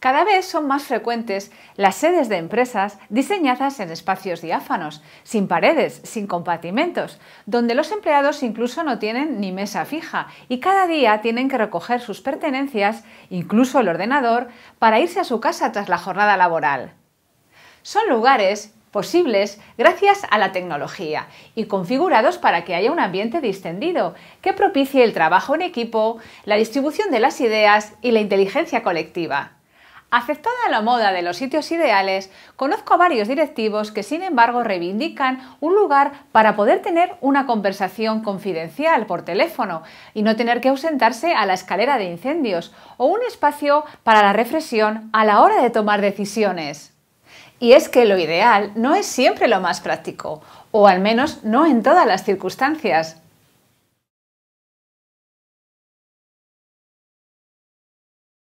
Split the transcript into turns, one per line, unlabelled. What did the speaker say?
Cada vez son más frecuentes las sedes de empresas diseñadas en espacios diáfanos, sin paredes, sin compartimentos, donde los empleados incluso no tienen ni mesa fija y cada día tienen que recoger sus pertenencias, incluso el ordenador, para irse a su casa tras la jornada laboral. Son lugares posibles gracias a la tecnología y configurados para que haya un ambiente distendido que propicie el trabajo en equipo, la distribución de las ideas y la inteligencia colectiva. Aceptada la moda de los sitios ideales, conozco a varios directivos que sin embargo reivindican un lugar para poder tener una conversación confidencial por teléfono y no tener que ausentarse a la escalera de incendios o un espacio para la reflexión a la hora de tomar decisiones. Y es que lo ideal no es siempre lo más práctico, o al menos no en todas las circunstancias.